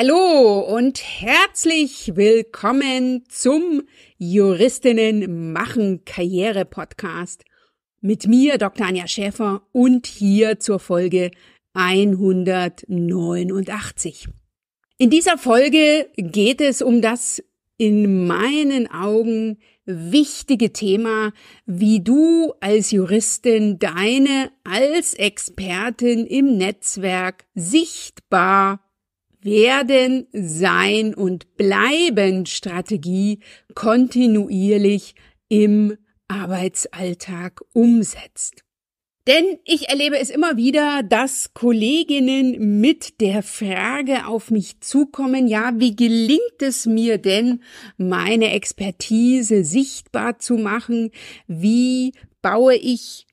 Hallo und herzlich willkommen zum Juristinnen machen Karriere Podcast mit mir Dr. Anja Schäfer und hier zur Folge 189. In dieser Folge geht es um das in meinen Augen wichtige Thema, wie du als Juristin deine als Expertin im Netzwerk sichtbar werden, sein und bleiben Strategie kontinuierlich im Arbeitsalltag umsetzt. Denn ich erlebe es immer wieder, dass Kolleginnen mit der Frage auf mich zukommen, ja, wie gelingt es mir denn, meine Expertise sichtbar zu machen? Wie baue ich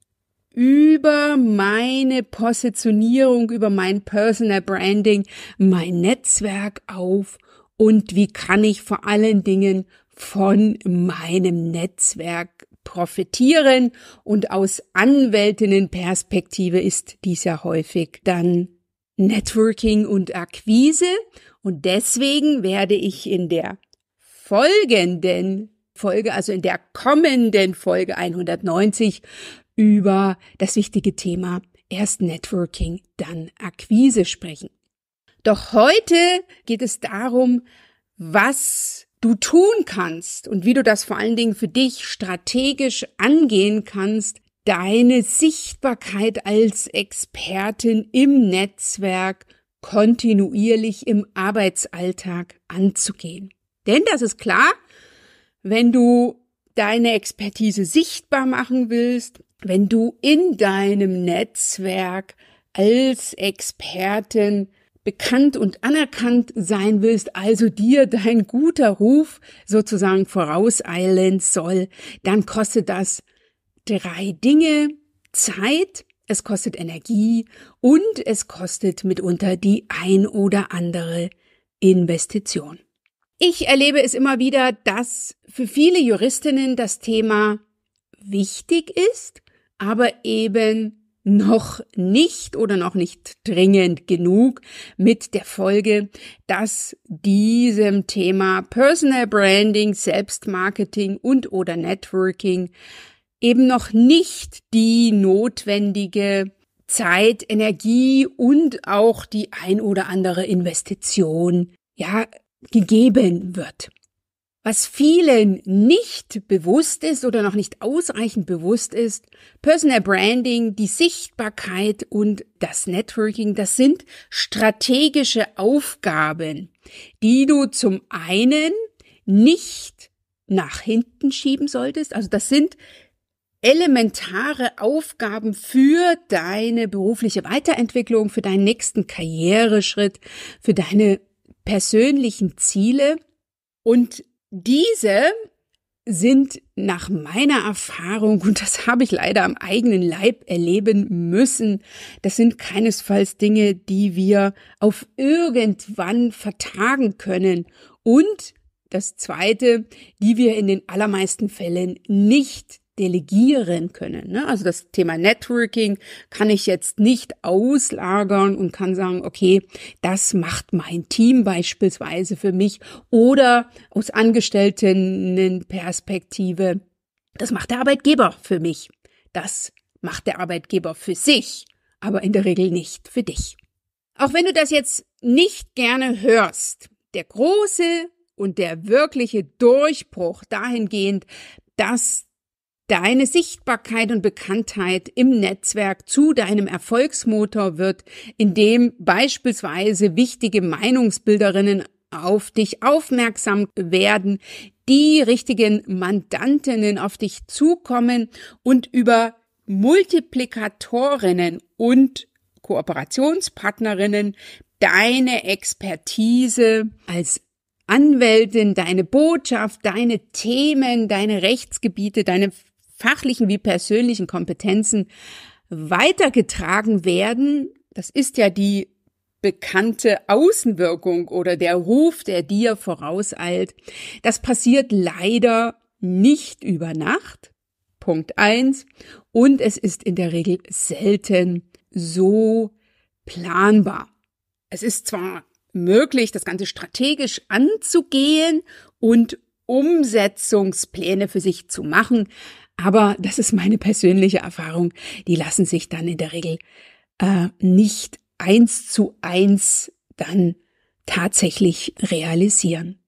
über meine Positionierung, über mein Personal Branding, mein Netzwerk auf und wie kann ich vor allen Dingen von meinem Netzwerk profitieren und aus Anwältinnenperspektive ist dies ja häufig dann Networking und Akquise und deswegen werde ich in der folgenden Folge, also in der kommenden Folge 190 über das wichtige Thema erst Networking, dann Akquise sprechen. Doch heute geht es darum, was du tun kannst und wie du das vor allen Dingen für dich strategisch angehen kannst, deine Sichtbarkeit als Expertin im Netzwerk kontinuierlich im Arbeitsalltag anzugehen. Denn das ist klar, wenn du deine Expertise sichtbar machen willst, wenn du in deinem Netzwerk als Expertin bekannt und anerkannt sein willst, also dir dein guter Ruf sozusagen vorauseilen soll, dann kostet das drei Dinge Zeit, es kostet Energie und es kostet mitunter die ein oder andere Investition. Ich erlebe es immer wieder, dass für viele Juristinnen das Thema wichtig ist, aber eben noch nicht oder noch nicht dringend genug mit der Folge, dass diesem Thema Personal Branding, Selbstmarketing und oder Networking eben noch nicht die notwendige Zeit, Energie und auch die ein oder andere Investition, ja, gegeben wird. Was vielen nicht bewusst ist oder noch nicht ausreichend bewusst ist, Personal Branding, die Sichtbarkeit und das Networking, das sind strategische Aufgaben, die du zum einen nicht nach hinten schieben solltest. Also das sind elementare Aufgaben für deine berufliche Weiterentwicklung, für deinen nächsten Karriereschritt, für deine persönlichen Ziele. Und diese sind nach meiner Erfahrung, und das habe ich leider am eigenen Leib erleben müssen, das sind keinesfalls Dinge, die wir auf irgendwann vertagen können. Und das Zweite, die wir in den allermeisten Fällen nicht delegieren können. Ne? Also das Thema Networking kann ich jetzt nicht auslagern und kann sagen, okay, das macht mein Team beispielsweise für mich oder aus Angestelltenperspektive, das macht der Arbeitgeber für mich. Das macht der Arbeitgeber für sich, aber in der Regel nicht für dich. Auch wenn du das jetzt nicht gerne hörst, der große und der wirkliche Durchbruch dahingehend, dass Deine Sichtbarkeit und Bekanntheit im Netzwerk zu deinem Erfolgsmotor wird, indem beispielsweise wichtige Meinungsbilderinnen auf dich aufmerksam werden, die richtigen Mandantinnen auf dich zukommen und über Multiplikatorinnen und Kooperationspartnerinnen deine Expertise als Anwältin, deine Botschaft, deine Themen, deine Rechtsgebiete, deine fachlichen wie persönlichen Kompetenzen weitergetragen werden. Das ist ja die bekannte Außenwirkung oder der Ruf, der dir vorauseilt. Das passiert leider nicht über Nacht. Punkt eins Und es ist in der Regel selten so planbar. Es ist zwar möglich, das Ganze strategisch anzugehen und Umsetzungspläne für sich zu machen, aber das ist meine persönliche Erfahrung. Die lassen sich dann in der Regel äh, nicht eins zu eins dann tatsächlich realisieren.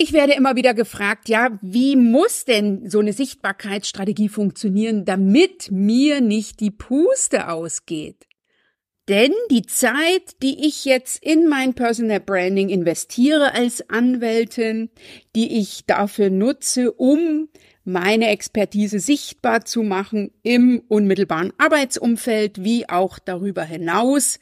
Ich werde immer wieder gefragt, ja, wie muss denn so eine Sichtbarkeitsstrategie funktionieren, damit mir nicht die Puste ausgeht? Denn die Zeit, die ich jetzt in mein Personal Branding investiere als Anwältin, die ich dafür nutze, um meine Expertise sichtbar zu machen im unmittelbaren Arbeitsumfeld wie auch darüber hinaus,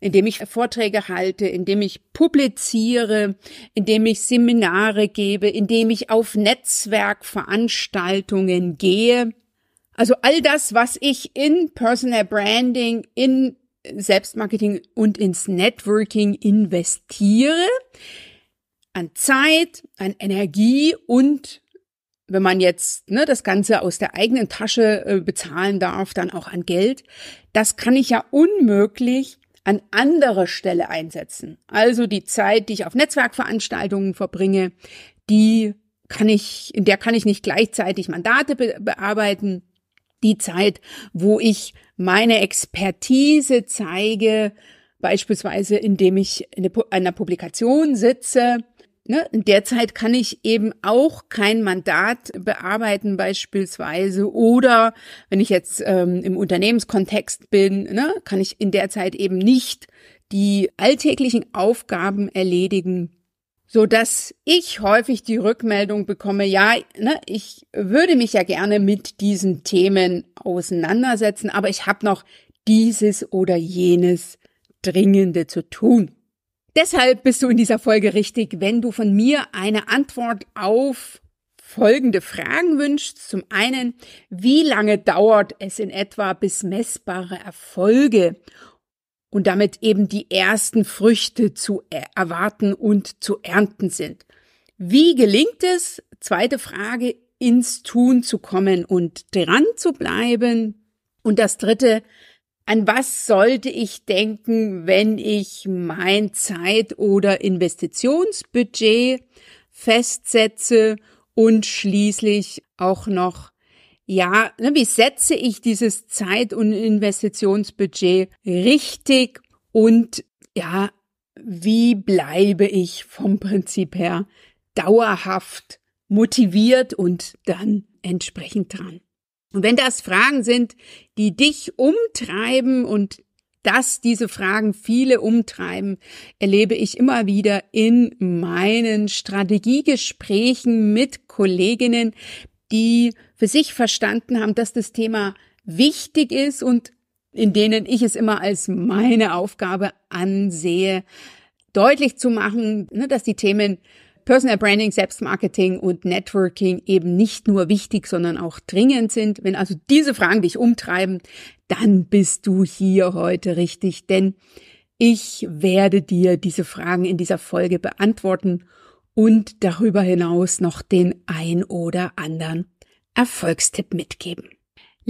indem ich Vorträge halte, indem ich publiziere, indem ich Seminare gebe, indem ich auf Netzwerkveranstaltungen gehe. Also all das, was ich in Personal Branding, in Selbstmarketing und ins Networking investiere, an Zeit, an Energie und wenn man jetzt ne, das Ganze aus der eigenen Tasche äh, bezahlen darf, dann auch an Geld, das kann ich ja unmöglich an anderer Stelle einsetzen. Also die Zeit, die ich auf Netzwerkveranstaltungen verbringe, die kann ich, in der kann ich nicht gleichzeitig Mandate be bearbeiten. Die Zeit, wo ich meine Expertise zeige, beispielsweise indem ich in einer Publikation sitze, Ne? In der Zeit kann ich eben auch kein Mandat bearbeiten beispielsweise oder wenn ich jetzt ähm, im Unternehmenskontext bin, ne, kann ich in der Zeit eben nicht die alltäglichen Aufgaben erledigen, so dass ich häufig die Rückmeldung bekomme, ja, ne, ich würde mich ja gerne mit diesen Themen auseinandersetzen, aber ich habe noch dieses oder jenes Dringende zu tun. Deshalb bist du in dieser Folge richtig, wenn du von mir eine Antwort auf folgende Fragen wünschst. Zum einen, wie lange dauert es in etwa, bis messbare Erfolge und damit eben die ersten Früchte zu erwarten und zu ernten sind? Wie gelingt es? Zweite Frage, ins Tun zu kommen und dran zu bleiben. Und das dritte, an was sollte ich denken, wenn ich mein Zeit- oder Investitionsbudget festsetze und schließlich auch noch, ja, ne, wie setze ich dieses Zeit- und Investitionsbudget richtig und ja, wie bleibe ich vom Prinzip her dauerhaft motiviert und dann entsprechend dran. Und wenn das Fragen sind, die dich umtreiben und dass diese Fragen viele umtreiben, erlebe ich immer wieder in meinen Strategiegesprächen mit Kolleginnen, die für sich verstanden haben, dass das Thema wichtig ist und in denen ich es immer als meine Aufgabe ansehe, deutlich zu machen, ne, dass die Themen Personal Branding, Selbstmarketing und Networking eben nicht nur wichtig, sondern auch dringend sind. Wenn also diese Fragen dich umtreiben, dann bist du hier heute richtig, denn ich werde dir diese Fragen in dieser Folge beantworten und darüber hinaus noch den ein oder anderen Erfolgstipp mitgeben.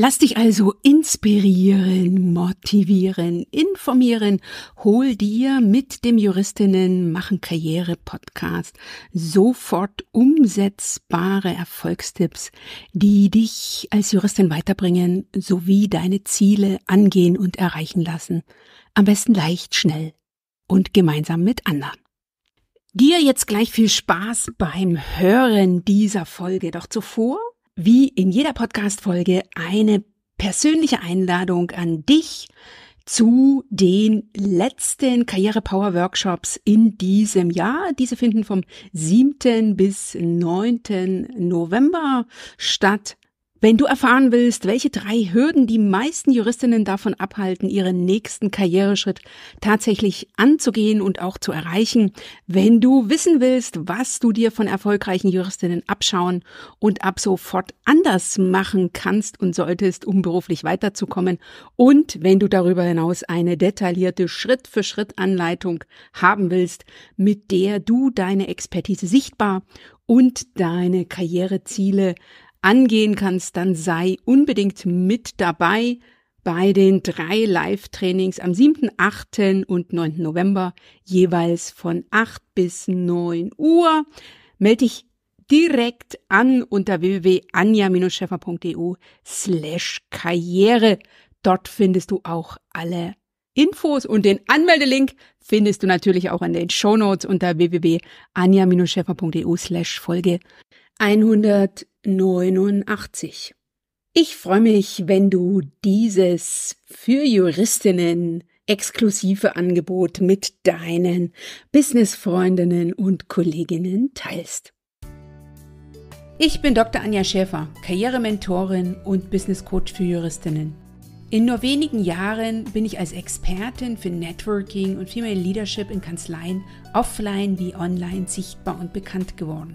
Lass dich also inspirieren, motivieren, informieren. Hol dir mit dem Juristinnen machen Karriere Podcast sofort umsetzbare Erfolgstipps, die dich als Juristin weiterbringen sowie deine Ziele angehen und erreichen lassen. Am besten leicht, schnell und gemeinsam mit anderen. Dir jetzt gleich viel Spaß beim Hören dieser Folge. Doch zuvor wie in jeder Podcast-Folge eine persönliche Einladung an dich zu den letzten Karriere Power Workshops in diesem Jahr. Diese finden vom 7. bis 9. November statt. Wenn du erfahren willst, welche drei Hürden die meisten Juristinnen davon abhalten, ihren nächsten Karriereschritt tatsächlich anzugehen und auch zu erreichen, wenn du wissen willst, was du dir von erfolgreichen Juristinnen abschauen und ab sofort anders machen kannst und solltest, um beruflich weiterzukommen und wenn du darüber hinaus eine detaillierte Schritt-für-Schritt-Anleitung haben willst, mit der du deine Expertise sichtbar und deine Karriereziele angehen kannst, dann sei unbedingt mit dabei bei den drei Live-Trainings am 7., 8. und 9. November, jeweils von 8 bis 9 Uhr. Melde dich direkt an unter www.anja-scheffer.eu slash karriere. Dort findest du auch alle Infos und den Anmeldelink findest du natürlich auch in den Shownotes unter www.anja-scheffer.eu slash Folge 100. 89. Ich freue mich, wenn du dieses für Juristinnen exklusive Angebot mit deinen Businessfreundinnen und Kolleginnen teilst. Ich bin Dr. Anja Schäfer, Karrierementorin und Business Coach für Juristinnen. In nur wenigen Jahren bin ich als Expertin für Networking und Female Leadership in Kanzleien offline wie online sichtbar und bekannt geworden.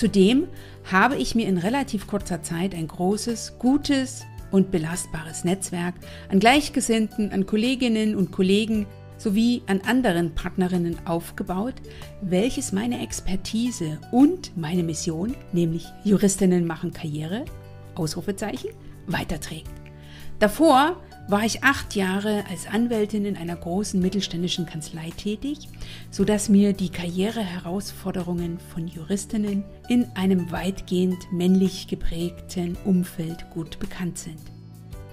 Zudem habe ich mir in relativ kurzer Zeit ein großes, gutes und belastbares Netzwerk an Gleichgesinnten, an Kolleginnen und Kollegen sowie an anderen Partnerinnen aufgebaut, welches meine Expertise und meine Mission, nämlich Juristinnen machen Karriere, Ausrufezeichen, weiterträgt. Davor war ich acht Jahre als Anwältin in einer großen mittelständischen Kanzlei tätig, sodass mir die Karriereherausforderungen von Juristinnen in einem weitgehend männlich geprägten Umfeld gut bekannt sind.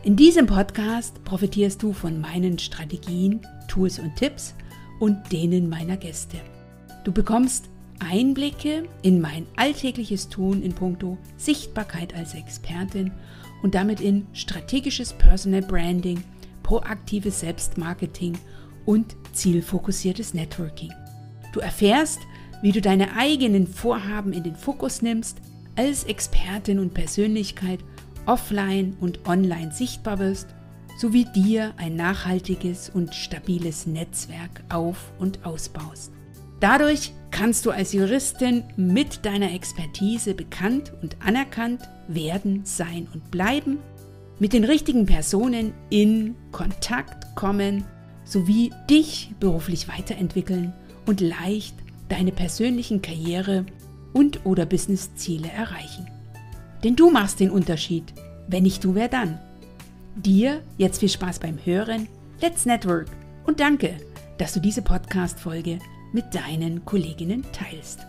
In diesem Podcast profitierst du von meinen Strategien, Tools und Tipps und denen meiner Gäste. Du bekommst Einblicke in mein alltägliches Tun in puncto Sichtbarkeit als Expertin und damit in strategisches Personal Branding, proaktives Selbstmarketing und zielfokussiertes Networking. Du erfährst, wie du deine eigenen Vorhaben in den Fokus nimmst, als Expertin und Persönlichkeit offline und online sichtbar wirst, sowie dir ein nachhaltiges und stabiles Netzwerk auf und ausbaust. Dadurch kannst du als Juristin mit deiner Expertise bekannt und anerkannt werden, sein und bleiben, mit den richtigen Personen in Kontakt kommen, sowie dich beruflich weiterentwickeln und leicht deine persönlichen Karriere und oder Businessziele erreichen. Denn du machst den Unterschied. Wenn nicht du, wer dann? Dir jetzt viel Spaß beim Hören. Let's Network und danke, dass du diese Podcast-Folge mit deinen Kolleginnen teilst.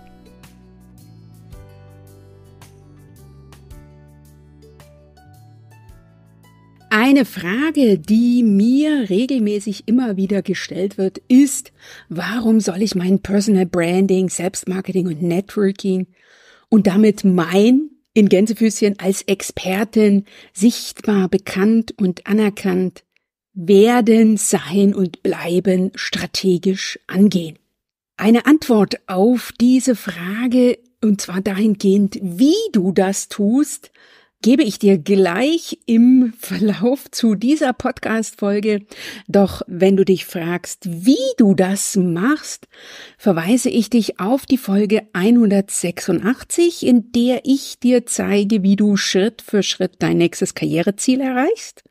Eine Frage, die mir regelmäßig immer wieder gestellt wird, ist, warum soll ich mein Personal Branding, Selbstmarketing und Networking und damit mein in Gänsefüßchen als Expertin sichtbar, bekannt und anerkannt werden, sein und bleiben strategisch angehen? eine Antwort auf diese Frage, und zwar dahingehend, wie du das tust, gebe ich dir gleich im Verlauf zu dieser Podcast-Folge. Doch wenn du dich fragst, wie du das machst, verweise ich dich auf die Folge 186, in der ich dir zeige, wie du Schritt für Schritt dein nächstes Karriereziel erreichst.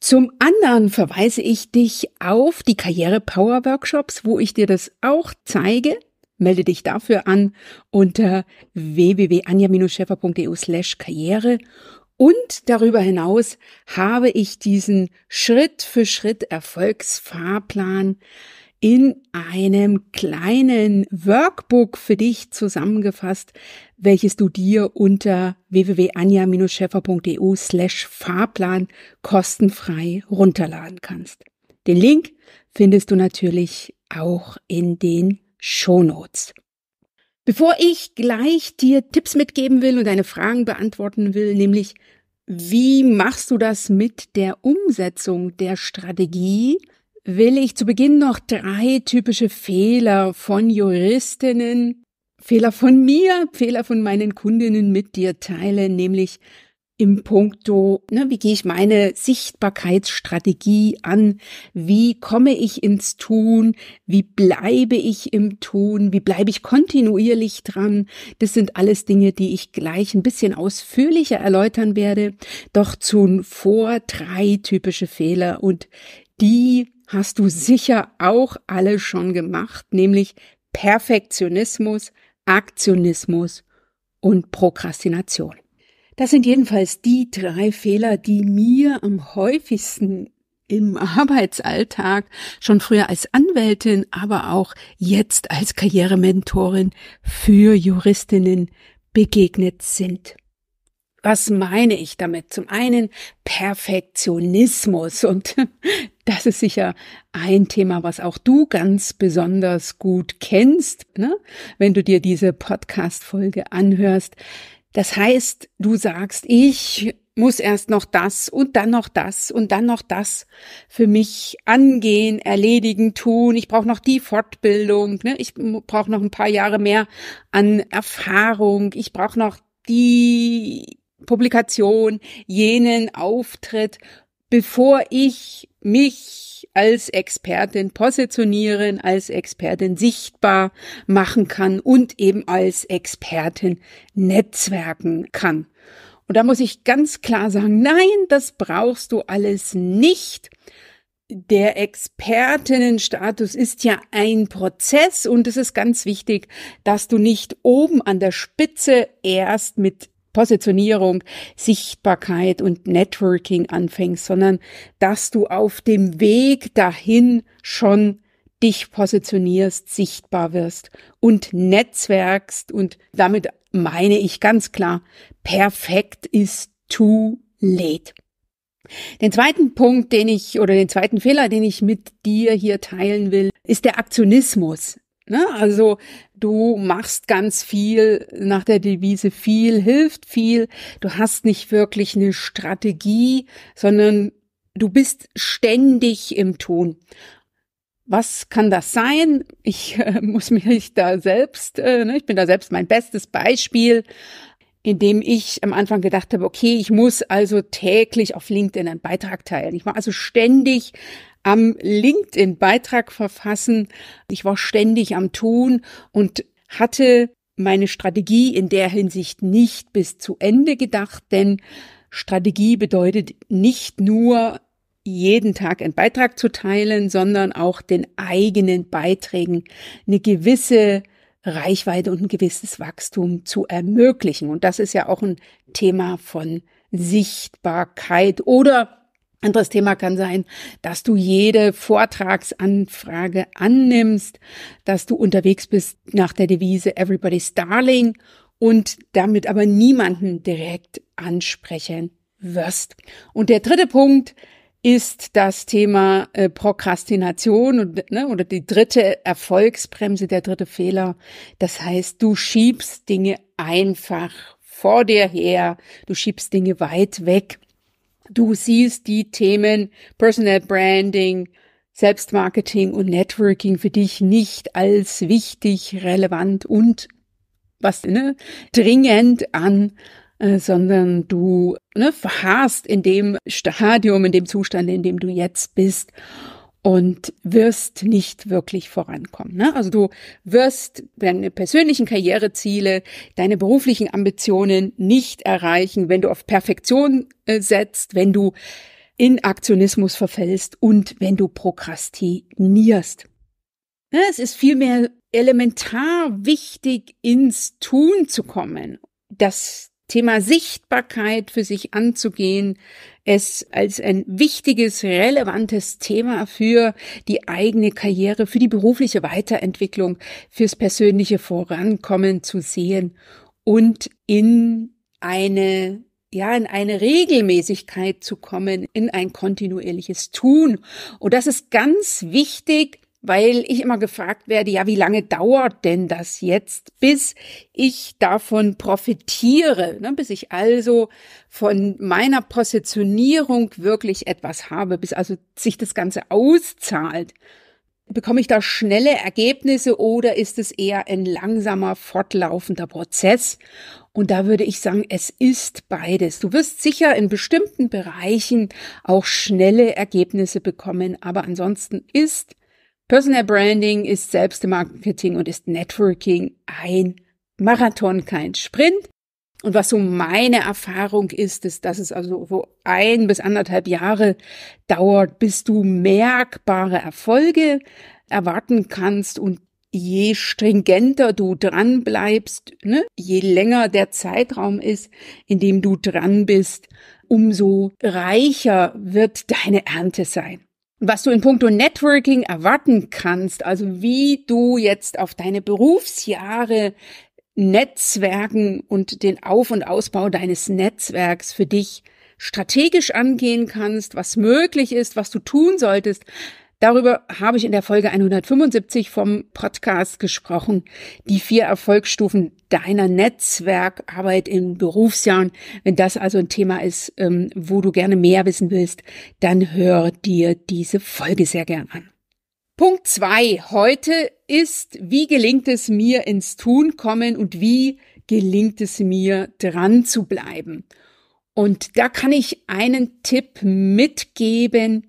Zum anderen verweise ich dich auf die Karriere Power Workshops, wo ich dir das auch zeige. Melde dich dafür an unter www.anja-scheffer.eu slash Karriere. Und darüber hinaus habe ich diesen Schritt für Schritt Erfolgsfahrplan in einem kleinen Workbook für dich zusammengefasst, welches du dir unter www.anja-scheffer.eu slash Fahrplan kostenfrei runterladen kannst. Den Link findest du natürlich auch in den Shownotes. Bevor ich gleich dir Tipps mitgeben will und deine Fragen beantworten will, nämlich wie machst du das mit der Umsetzung der Strategie, will ich zu Beginn noch drei typische Fehler von Juristinnen Fehler von mir, Fehler von meinen Kundinnen mit dir teile, nämlich im Punkto, ne, wie gehe ich meine Sichtbarkeitsstrategie an? Wie komme ich ins Tun? Wie bleibe ich im Tun? Wie bleibe ich kontinuierlich dran? Das sind alles Dinge, die ich gleich ein bisschen ausführlicher erläutern werde. Doch zuvor drei typische Fehler und die hast du sicher auch alle schon gemacht, nämlich Perfektionismus, Aktionismus und Prokrastination. Das sind jedenfalls die drei Fehler, die mir am häufigsten im Arbeitsalltag schon früher als Anwältin, aber auch jetzt als Karrierementorin für Juristinnen begegnet sind. Was meine ich damit? Zum einen Perfektionismus und das ist sicher ein Thema, was auch du ganz besonders gut kennst, ne? wenn du dir diese Podcast-Folge anhörst. Das heißt, du sagst, ich muss erst noch das und dann noch das und dann noch das für mich angehen, erledigen, tun. Ich brauche noch die Fortbildung, ne? ich brauche noch ein paar Jahre mehr an Erfahrung, ich brauche noch die Publikation, jenen Auftritt, bevor ich mich als Expertin positionieren, als Expertin sichtbar machen kann und eben als Expertin netzwerken kann. Und da muss ich ganz klar sagen, nein, das brauchst du alles nicht. Der Expertinnenstatus ist ja ein Prozess und es ist ganz wichtig, dass du nicht oben an der Spitze erst mit Positionierung, Sichtbarkeit und Networking anfängst, sondern dass du auf dem Weg dahin schon dich positionierst, sichtbar wirst und netzwerkst und damit meine ich ganz klar, perfekt ist too late. Den zweiten Punkt, den ich oder den zweiten Fehler, den ich mit dir hier teilen will, ist der Aktionismus. Ne? Also du machst ganz viel nach der Devise viel hilft viel. Du hast nicht wirklich eine Strategie, sondern du bist ständig im Tun. Was kann das sein? Ich äh, muss mich da selbst, äh, ne? ich bin da selbst mein bestes Beispiel indem ich am Anfang gedacht habe, okay, ich muss also täglich auf LinkedIn einen Beitrag teilen. Ich mache also ständig am LinkedIn-Beitrag verfassen. Ich war ständig am Tun und hatte meine Strategie in der Hinsicht nicht bis zu Ende gedacht, denn Strategie bedeutet nicht nur jeden Tag einen Beitrag zu teilen, sondern auch den eigenen Beiträgen eine gewisse Reichweite und ein gewisses Wachstum zu ermöglichen. Und das ist ja auch ein Thema von Sichtbarkeit oder anderes Thema kann sein, dass du jede Vortragsanfrage annimmst, dass du unterwegs bist nach der Devise Everybody's Darling und damit aber niemanden direkt ansprechen wirst. Und der dritte Punkt ist das Thema äh, Prokrastination und, ne, oder die dritte Erfolgsbremse, der dritte Fehler. Das heißt, du schiebst Dinge einfach vor dir her, du schiebst Dinge weit weg. Du siehst die Themen Personal Branding, Selbstmarketing und Networking für dich nicht als wichtig, relevant und was ne, dringend an, äh, sondern du ne, verharrst in dem Stadium, in dem Zustand, in dem du jetzt bist und wirst nicht wirklich vorankommen. Ne? Also du wirst deine persönlichen Karriereziele, deine beruflichen Ambitionen nicht erreichen, wenn du auf Perfektion äh, setzt, wenn du in Aktionismus verfällst und wenn du prokrastinierst. Ne? Es ist vielmehr elementar wichtig, ins Tun zu kommen. Das Thema Sichtbarkeit für sich anzugehen, es als ein wichtiges, relevantes Thema für die eigene Karriere, für die berufliche Weiterentwicklung, fürs persönliche Vorankommen zu sehen und in eine ja, in eine Regelmäßigkeit zu kommen, in ein kontinuierliches Tun. Und das ist ganz wichtig, weil ich immer gefragt werde, ja, wie lange dauert denn das jetzt, bis ich davon profitiere, ne? bis ich also von meiner Positionierung wirklich etwas habe, bis also sich das Ganze auszahlt. Bekomme ich da schnelle Ergebnisse oder ist es eher ein langsamer, fortlaufender Prozess? Und da würde ich sagen, es ist beides. Du wirst sicher in bestimmten Bereichen auch schnelle Ergebnisse bekommen, aber ansonsten ist Personal Branding ist Selbstmarketing und ist Networking ein Marathon, kein Sprint. Und was so meine Erfahrung ist, ist, dass es also so ein bis anderthalb Jahre dauert, bis du merkbare Erfolge erwarten kannst und je stringenter du dran bleibst, ne, je länger der Zeitraum ist, in dem du dran bist, umso reicher wird deine Ernte sein was du in puncto Networking erwarten kannst, also wie du jetzt auf deine Berufsjahre Netzwerken und den Auf- und Ausbau deines Netzwerks für dich strategisch angehen kannst, was möglich ist, was du tun solltest, Darüber habe ich in der Folge 175 vom Podcast gesprochen. Die vier Erfolgsstufen deiner Netzwerkarbeit in Berufsjahren. Wenn das also ein Thema ist, ähm, wo du gerne mehr wissen willst, dann hör dir diese Folge sehr gern an. Punkt zwei heute ist, wie gelingt es mir ins Tun kommen und wie gelingt es mir dran zu bleiben? Und da kann ich einen Tipp mitgeben,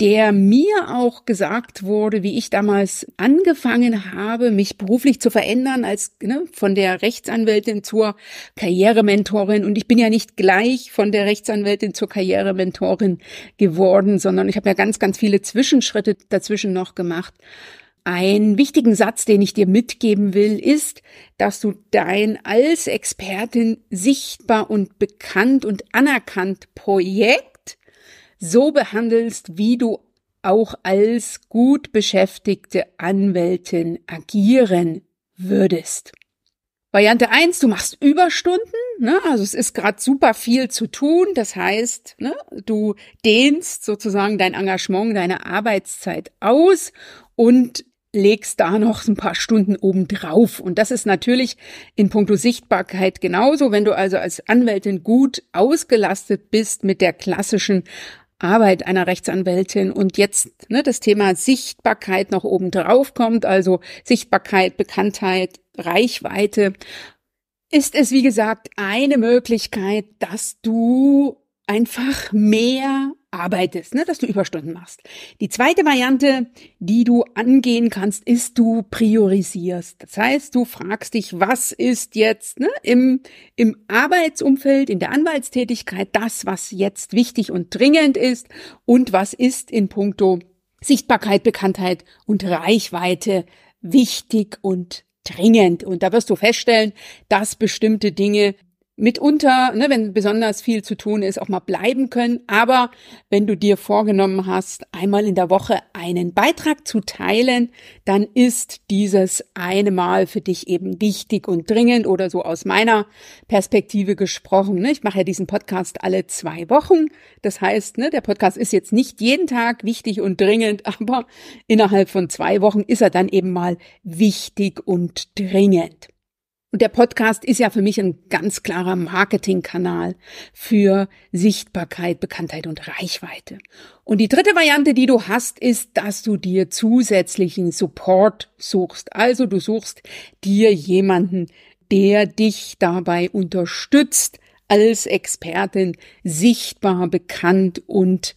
der mir auch gesagt wurde, wie ich damals angefangen habe, mich beruflich zu verändern, als ne, von der Rechtsanwältin zur Karrierementorin. Und ich bin ja nicht gleich von der Rechtsanwältin zur Karrierementorin geworden, sondern ich habe ja ganz, ganz viele Zwischenschritte dazwischen noch gemacht. Ein wichtigen Satz, den ich dir mitgeben will, ist, dass du dein als Expertin sichtbar und bekannt und anerkannt Projekt so behandelst, wie du auch als gut beschäftigte Anwältin agieren würdest. Variante eins: du machst Überstunden, ne? also es ist gerade super viel zu tun, das heißt, ne? du dehnst sozusagen dein Engagement, deine Arbeitszeit aus und legst da noch ein paar Stunden obendrauf. Und das ist natürlich in puncto Sichtbarkeit genauso, wenn du also als Anwältin gut ausgelastet bist mit der klassischen Arbeit einer Rechtsanwältin und jetzt ne, das Thema Sichtbarkeit noch oben drauf kommt, also Sichtbarkeit, Bekanntheit, Reichweite, ist es, wie gesagt, eine Möglichkeit, dass du einfach mehr arbeitest, ne, dass du Überstunden machst. Die zweite Variante, die du angehen kannst, ist, du priorisierst. Das heißt, du fragst dich, was ist jetzt ne, im, im Arbeitsumfeld, in der Anwaltstätigkeit das, was jetzt wichtig und dringend ist und was ist in puncto Sichtbarkeit, Bekanntheit und Reichweite wichtig und dringend. Und da wirst du feststellen, dass bestimmte Dinge mitunter, ne, wenn besonders viel zu tun ist, auch mal bleiben können. Aber wenn du dir vorgenommen hast, einmal in der Woche einen Beitrag zu teilen, dann ist dieses eine Mal für dich eben wichtig und dringend oder so aus meiner Perspektive gesprochen. Ne? Ich mache ja diesen Podcast alle zwei Wochen. Das heißt, ne, der Podcast ist jetzt nicht jeden Tag wichtig und dringend, aber innerhalb von zwei Wochen ist er dann eben mal wichtig und dringend. Und der Podcast ist ja für mich ein ganz klarer Marketingkanal für Sichtbarkeit, Bekanntheit und Reichweite. Und die dritte Variante, die du hast, ist, dass du dir zusätzlichen Support suchst. Also du suchst dir jemanden, der dich dabei unterstützt, als Expertin sichtbar, bekannt und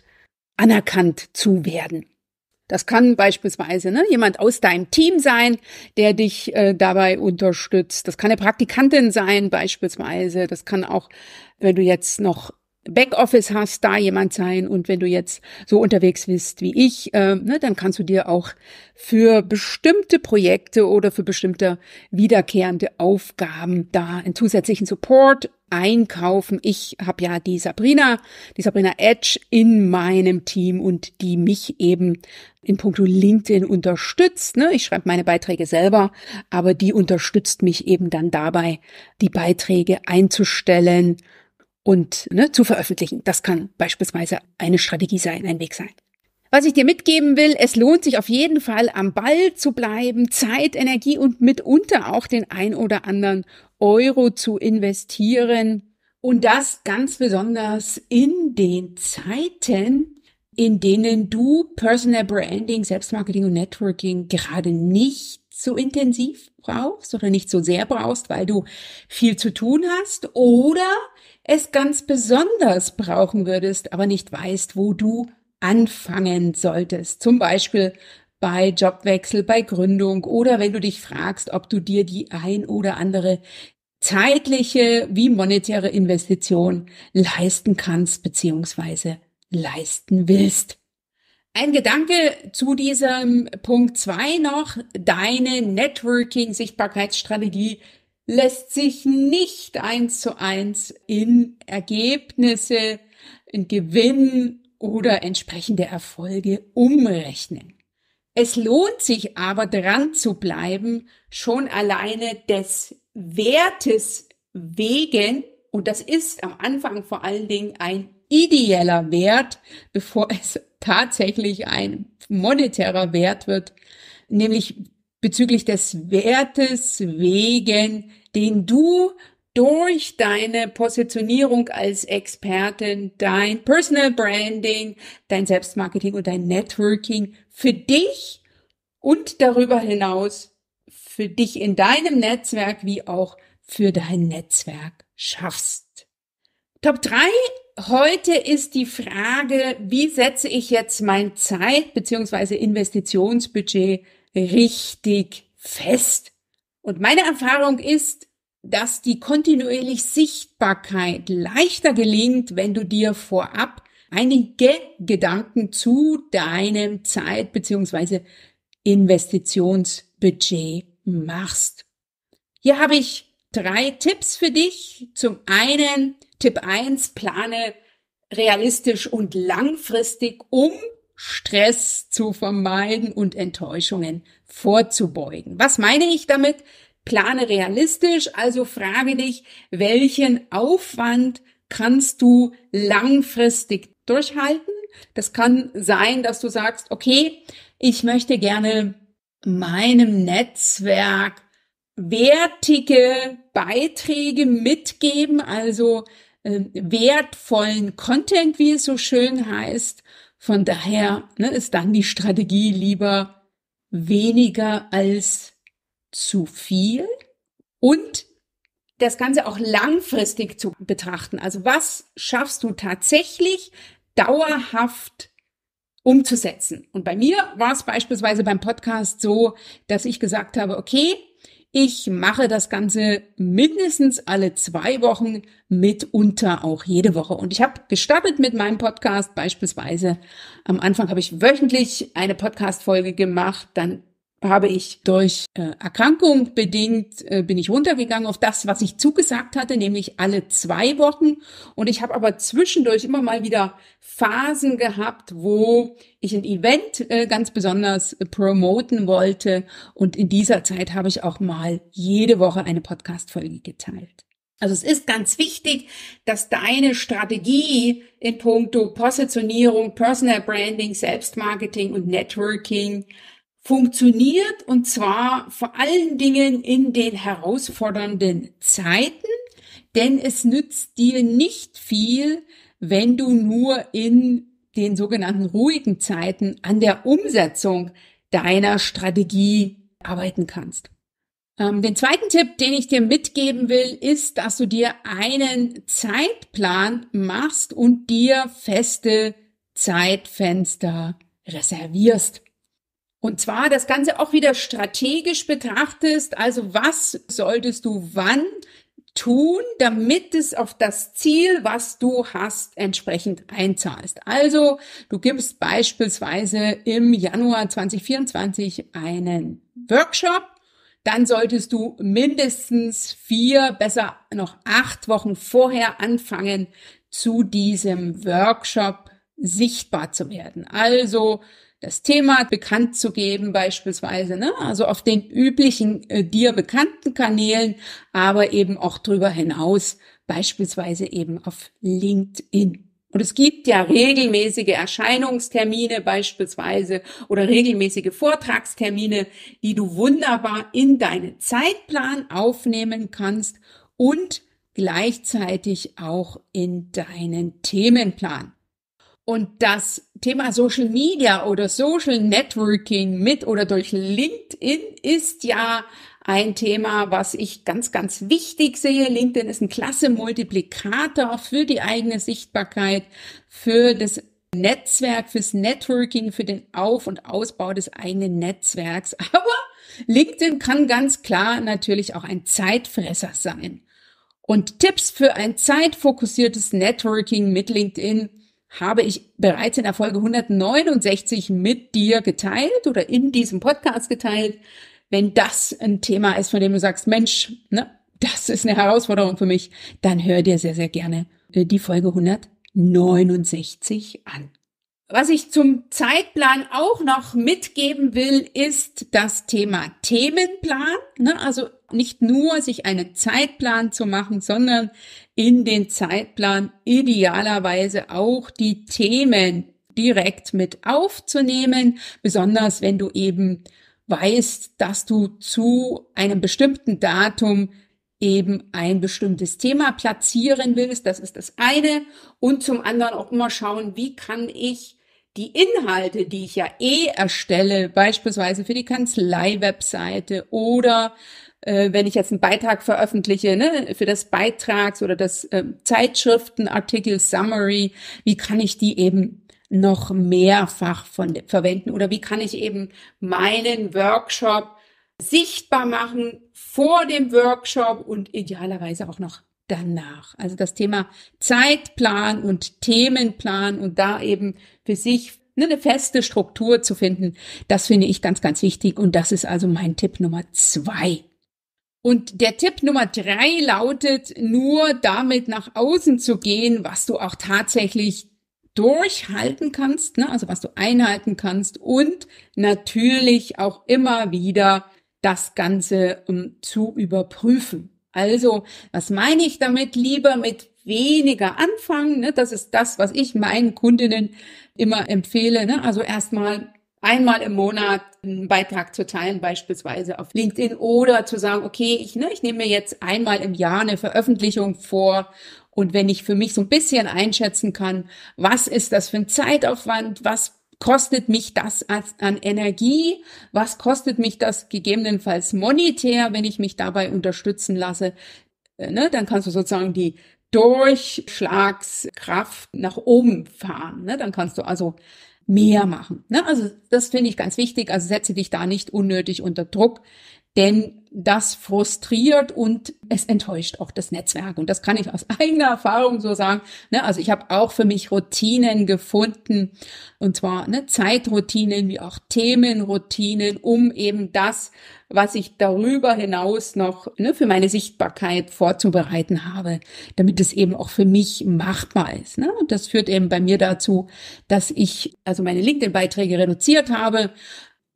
anerkannt zu werden. Das kann beispielsweise ne, jemand aus deinem Team sein, der dich äh, dabei unterstützt. Das kann eine Praktikantin sein beispielsweise. Das kann auch, wenn du jetzt noch Backoffice hast, da jemand sein. Und wenn du jetzt so unterwegs bist wie ich, äh, ne, dann kannst du dir auch für bestimmte Projekte oder für bestimmte wiederkehrende Aufgaben da einen zusätzlichen Support einkaufen. Ich habe ja die Sabrina, die Sabrina Edge in meinem Team und die mich eben in puncto LinkedIn unterstützt. Ne? Ich schreibe meine Beiträge selber, aber die unterstützt mich eben dann dabei, die Beiträge einzustellen und ne, zu veröffentlichen. Das kann beispielsweise eine Strategie sein, ein Weg sein. Was ich dir mitgeben will, es lohnt sich auf jeden Fall am Ball zu bleiben, Zeit, Energie und mitunter auch den ein oder anderen Euro zu investieren und das ganz besonders in den Zeiten, in denen du Personal Branding, Selbstmarketing und Networking gerade nicht so intensiv brauchst oder nicht so sehr brauchst, weil du viel zu tun hast oder es ganz besonders brauchen würdest, aber nicht weißt, wo du anfangen solltest. Zum Beispiel bei Jobwechsel, bei Gründung oder wenn du dich fragst, ob du dir die ein oder andere zeitliche wie monetäre Investition leisten kannst beziehungsweise leisten willst. Ein Gedanke zu diesem Punkt zwei noch, deine Networking-Sichtbarkeitsstrategie lässt sich nicht eins zu eins in Ergebnisse, in Gewinn oder entsprechende Erfolge umrechnen. Es lohnt sich aber dran zu bleiben, schon alleine des Wertes wegen, und das ist am Anfang vor allen Dingen ein ideeller Wert, bevor es tatsächlich ein monetärer Wert wird, nämlich bezüglich des Wertes wegen, den du durch deine Positionierung als Expertin, dein Personal Branding, dein Selbstmarketing und dein Networking für dich und darüber hinaus für dich in deinem Netzwerk wie auch für dein Netzwerk schaffst. Top drei heute ist die Frage, wie setze ich jetzt mein Zeit- bzw. Investitionsbudget richtig fest? Und meine Erfahrung ist, dass die kontinuierliche Sichtbarkeit leichter gelingt, wenn du dir vorab einige Gedanken zu deinem Zeit- bzw. Investitionsbudget machst. Hier habe ich drei Tipps für dich. Zum einen, Tipp eins: plane realistisch und langfristig, um Stress zu vermeiden und Enttäuschungen vorzubeugen. Was meine ich damit? plane realistisch, also frage dich, welchen Aufwand kannst du langfristig durchhalten? Das kann sein, dass du sagst, okay, ich möchte gerne meinem Netzwerk wertige Beiträge mitgeben, also äh, wertvollen Content, wie es so schön heißt. Von daher ne, ist dann die Strategie lieber weniger als zu viel und das Ganze auch langfristig zu betrachten. Also was schaffst du tatsächlich dauerhaft umzusetzen? Und bei mir war es beispielsweise beim Podcast so, dass ich gesagt habe, okay, ich mache das Ganze mindestens alle zwei Wochen, mitunter auch jede Woche. Und ich habe gestartet mit meinem Podcast beispielsweise. Am Anfang habe ich wöchentlich eine Podcast-Folge gemacht, dann habe ich durch äh, Erkrankung bedingt, äh, bin ich runtergegangen auf das, was ich zugesagt hatte, nämlich alle zwei Wochen. Und ich habe aber zwischendurch immer mal wieder Phasen gehabt, wo ich ein Event äh, ganz besonders äh, promoten wollte. Und in dieser Zeit habe ich auch mal jede Woche eine Podcast-Folge geteilt. Also es ist ganz wichtig, dass deine Strategie in puncto Positionierung, Personal Branding, Selbstmarketing und Networking funktioniert und zwar vor allen Dingen in den herausfordernden Zeiten, denn es nützt dir nicht viel, wenn du nur in den sogenannten ruhigen Zeiten an der Umsetzung deiner Strategie arbeiten kannst. Ähm, den zweiten Tipp, den ich dir mitgeben will, ist, dass du dir einen Zeitplan machst und dir feste Zeitfenster reservierst. Und zwar das Ganze auch wieder strategisch betrachtest. Also was solltest du wann tun, damit es auf das Ziel, was du hast, entsprechend einzahlst. Also du gibst beispielsweise im Januar 2024 einen Workshop, dann solltest du mindestens vier, besser noch acht Wochen vorher anfangen, zu diesem Workshop sichtbar zu werden. Also das Thema bekannt zu geben beispielsweise, ne? also auf den üblichen äh, dir bekannten Kanälen, aber eben auch darüber hinaus, beispielsweise eben auf LinkedIn. Und es gibt ja regelmäßige Erscheinungstermine beispielsweise oder regelmäßige Vortragstermine, die du wunderbar in deinen Zeitplan aufnehmen kannst und gleichzeitig auch in deinen Themenplan. Und das Thema Social Media oder Social Networking mit oder durch LinkedIn ist ja ein Thema, was ich ganz, ganz wichtig sehe. LinkedIn ist ein klasse Multiplikator für die eigene Sichtbarkeit, für das Netzwerk, fürs Networking, für den Auf- und Ausbau des eigenen Netzwerks. Aber LinkedIn kann ganz klar natürlich auch ein Zeitfresser sein. Und Tipps für ein zeitfokussiertes Networking mit LinkedIn habe ich bereits in der Folge 169 mit dir geteilt oder in diesem Podcast geteilt. Wenn das ein Thema ist, von dem du sagst, Mensch, ne, das ist eine Herausforderung für mich, dann hör dir sehr, sehr gerne äh, die Folge 169 an. Was ich zum Zeitplan auch noch mitgeben will, ist das Thema Themenplan. Ne? Also nicht nur sich einen Zeitplan zu machen, sondern in den Zeitplan idealerweise auch die Themen direkt mit aufzunehmen, besonders wenn du eben weißt, dass du zu einem bestimmten Datum eben ein bestimmtes Thema platzieren willst. Das ist das eine. Und zum anderen auch immer schauen, wie kann ich die Inhalte, die ich ja eh erstelle, beispielsweise für die Kanzlei-Webseite oder äh, wenn ich jetzt einen Beitrag veröffentliche, ne, für das Beitrags- oder das äh, Zeitschriftenartikel-Summary, wie kann ich die eben noch mehrfach von, verwenden oder wie kann ich eben meinen Workshop sichtbar machen vor dem Workshop und idealerweise auch noch danach. Also das Thema Zeitplan und Themenplan und da eben für sich ne, eine feste Struktur zu finden, das finde ich ganz, ganz wichtig und das ist also mein Tipp Nummer zwei. Und der Tipp Nummer drei lautet, nur damit nach außen zu gehen, was du auch tatsächlich durchhalten kannst, ne? also was du einhalten kannst und natürlich auch immer wieder das Ganze um, ähm, zu überprüfen. Also, was meine ich damit? Lieber mit weniger anfangen. Ne? Das ist das, was ich meinen Kundinnen immer empfehle. Ne? Also erstmal einmal im Monat einen Beitrag zu teilen, beispielsweise auf LinkedIn oder zu sagen, okay, ich, ne, ich nehme mir jetzt einmal im Jahr eine Veröffentlichung vor und wenn ich für mich so ein bisschen einschätzen kann, was ist das für ein Zeitaufwand, was kostet mich das an Energie? Was kostet mich das gegebenenfalls monetär, wenn ich mich dabei unterstützen lasse? Äh, ne, dann kannst du sozusagen die Durchschlagskraft nach oben fahren. Ne? Dann kannst du also mehr machen. Ne? Also das finde ich ganz wichtig. Also setze dich da nicht unnötig unter Druck denn das frustriert und es enttäuscht auch das Netzwerk. Und das kann ich aus eigener Erfahrung so sagen. Ne? Also ich habe auch für mich Routinen gefunden, und zwar ne, Zeitroutinen wie auch Themenroutinen, um eben das, was ich darüber hinaus noch ne, für meine Sichtbarkeit vorzubereiten habe, damit es eben auch für mich machbar ist. Ne? Und das führt eben bei mir dazu, dass ich also meine LinkedIn-Beiträge reduziert habe.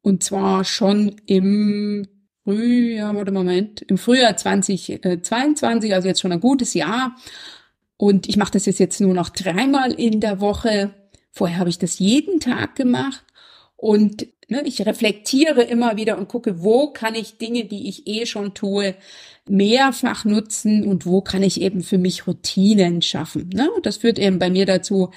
Und zwar schon im Frühjahr, warte, Moment, im Frühjahr 2022, äh, also jetzt schon ein gutes Jahr. Und ich mache das jetzt nur noch dreimal in der Woche. Vorher habe ich das jeden Tag gemacht. Und ne, ich reflektiere immer wieder und gucke, wo kann ich Dinge, die ich eh schon tue, mehrfach nutzen und wo kann ich eben für mich Routinen schaffen. Ne? Und das führt eben bei mir dazu,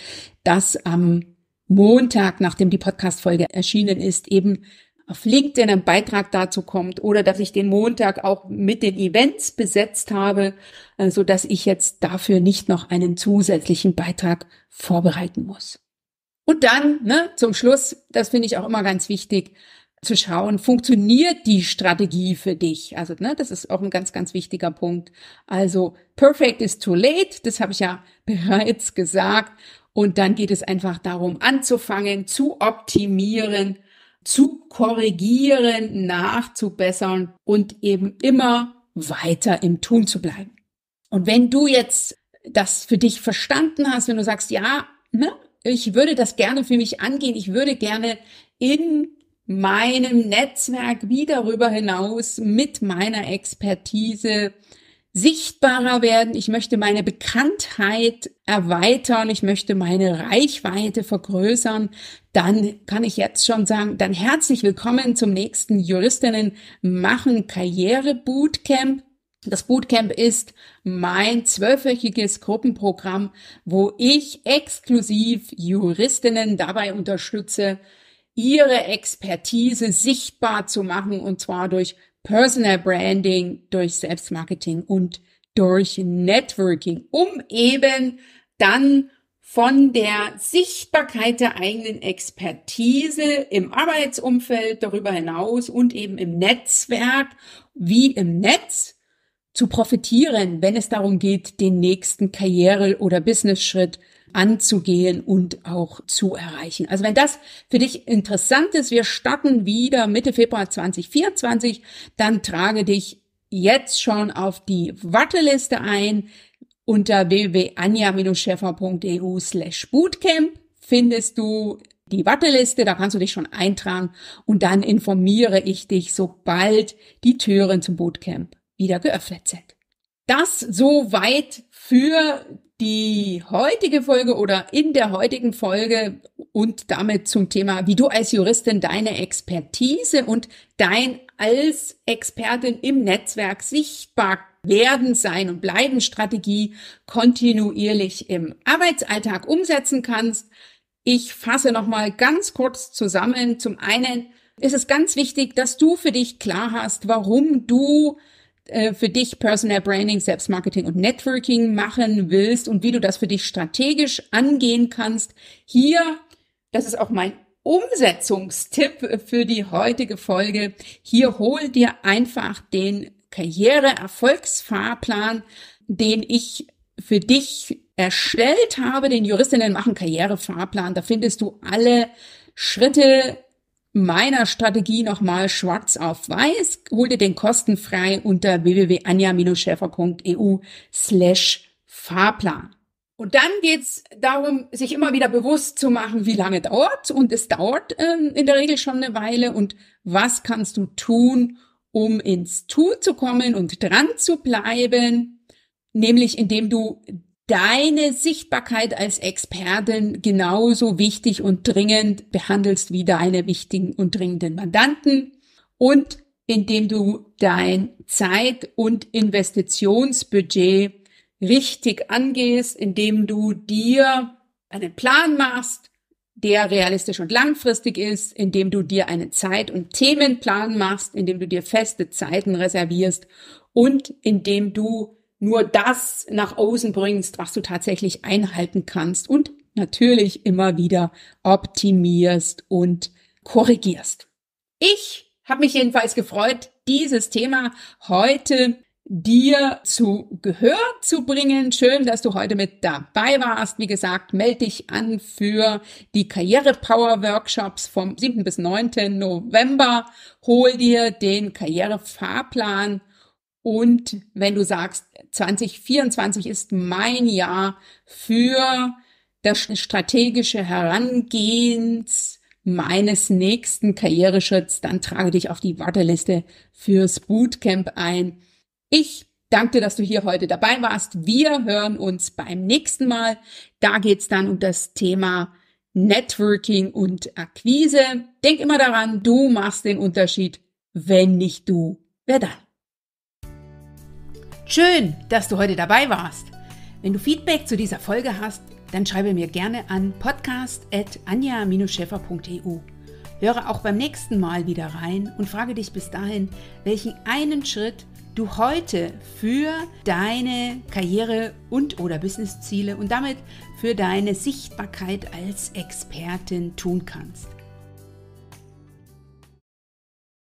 dass am Montag, nachdem die Podcast-Folge erschienen ist, eben auf LinkedIn ein Beitrag dazu kommt oder dass ich den Montag auch mit den Events besetzt habe, so also dass ich jetzt dafür nicht noch einen zusätzlichen Beitrag vorbereiten muss. Und dann ne, zum Schluss, das finde ich auch immer ganz wichtig, zu schauen, funktioniert die Strategie für dich? Also ne, das ist auch ein ganz, ganz wichtiger Punkt. Also perfect is too late, das habe ich ja bereits gesagt. Und dann geht es einfach darum, anzufangen, zu optimieren zu korrigieren, nachzubessern und eben immer weiter im Tun zu bleiben. Und wenn du jetzt das für dich verstanden hast, wenn du sagst, ja, ne, ich würde das gerne für mich angehen, ich würde gerne in meinem Netzwerk wie darüber hinaus mit meiner Expertise sichtbarer werden, ich möchte meine Bekanntheit erweitern, ich möchte meine Reichweite vergrößern, dann kann ich jetzt schon sagen, dann herzlich willkommen zum nächsten Juristinnen machen Karriere Bootcamp. Das Bootcamp ist mein zwölfwöchiges Gruppenprogramm, wo ich exklusiv Juristinnen dabei unterstütze, ihre Expertise sichtbar zu machen und zwar durch Personal Branding, durch Selbstmarketing und durch Networking, um eben dann von der Sichtbarkeit der eigenen Expertise im Arbeitsumfeld darüber hinaus und eben im Netzwerk wie im Netz zu profitieren, wenn es darum geht, den nächsten Karriere- oder Business-Schritt anzugehen und auch zu erreichen. Also wenn das für dich interessant ist, wir starten wieder Mitte Februar 2024, dann trage dich jetzt schon auf die Warteliste ein. Unter www.anja-scheffer.eu slash Bootcamp findest du die Warteliste, da kannst du dich schon eintragen und dann informiere ich dich, sobald die Türen zum Bootcamp wieder geöffnet sind. Das soweit für die heutige Folge oder in der heutigen Folge und damit zum Thema, wie du als Juristin deine Expertise und dein als Expertin im Netzwerk sichtbar werden, sein und bleiben Strategie kontinuierlich im Arbeitsalltag umsetzen kannst. Ich fasse nochmal ganz kurz zusammen. Zum einen ist es ganz wichtig, dass du für dich klar hast, warum du äh, für dich Personal Branding, Selbstmarketing und Networking machen willst und wie du das für dich strategisch angehen kannst. Hier, das ist auch mein Umsetzungstipp für die heutige Folge. Hier hol dir einfach den Karriere-Erfolgsfahrplan, den ich für dich erstellt habe, den Juristinnen machen Karrierefahrplan. Da findest du alle Schritte, meiner Strategie nochmal schwarz auf weiß. Hol dir den kostenfrei unter www.anja-schäfer.eu slash Fahrplan. Und dann geht's darum, sich immer wieder bewusst zu machen, wie lange dauert und es dauert ähm, in der Regel schon eine Weile und was kannst du tun, um ins Tun zu kommen und dran zu bleiben, nämlich indem du deine Sichtbarkeit als Expertin genauso wichtig und dringend behandelst wie deine wichtigen und dringenden Mandanten und indem du dein Zeit- und Investitionsbudget richtig angehst, indem du dir einen Plan machst, der realistisch und langfristig ist, indem du dir einen Zeit- und Themenplan machst, indem du dir feste Zeiten reservierst und indem du nur das nach außen bringst, was du tatsächlich einhalten kannst und natürlich immer wieder optimierst und korrigierst. Ich habe mich jedenfalls gefreut, dieses Thema heute dir zu Gehör zu bringen. Schön, dass du heute mit dabei warst. Wie gesagt, melde dich an für die Karriere Power Workshops vom 7. bis 9. November. Hol dir den Karrierefahrplan und wenn du sagst, 2024 ist mein Jahr für das strategische Herangehens meines nächsten Karriereschritts, dann trage dich auf die Warteliste fürs Bootcamp ein. Ich danke dir, dass du hier heute dabei warst. Wir hören uns beim nächsten Mal. Da geht's dann um das Thema Networking und Akquise. Denk immer daran, du machst den Unterschied. Wenn nicht du, wer dann? Schön, dass du heute dabei warst. Wenn du Feedback zu dieser Folge hast, dann schreibe mir gerne an podcast.anja-scheffer.eu. Höre auch beim nächsten Mal wieder rein und frage dich bis dahin, welchen einen Schritt du heute für deine Karriere und oder Businessziele und damit für deine Sichtbarkeit als Expertin tun kannst.